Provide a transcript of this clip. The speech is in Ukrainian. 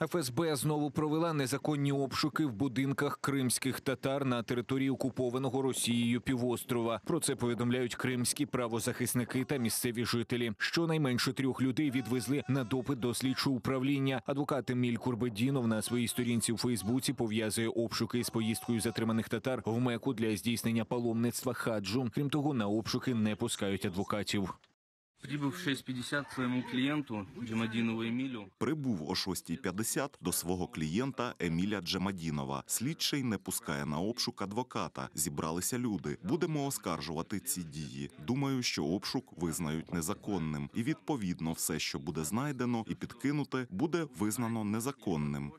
ФСБ знову провела незаконні обшуки в будинках кримських татар на території окупованого Росією півострова. Про це повідомляють кримські правозахисники та місцеві жителі. Щонайменше трьох людей відвезли на допит до слідчого управління. Адвокат Еміль Курбедінов на своїй сторінці у Фейсбуці пов'язує обшуки з поїздкою затриманих татар в меку для здійснення паломництва хаджу. Крім того, на обшуки не пускають адвокатів. Прибув 6.50 своєму клієнту Джемадінову Емілю. Прибув о 6.50 до свого клієнта Еміля Джемадінова. Слідчий не пускає на обшук адвоката. Зібралися люди. Будемо оскаржувати ці дії. Думаю, що обшук визнають незаконним, і відповідно все, що буде знайдено і підкинуте, буде визнано незаконним.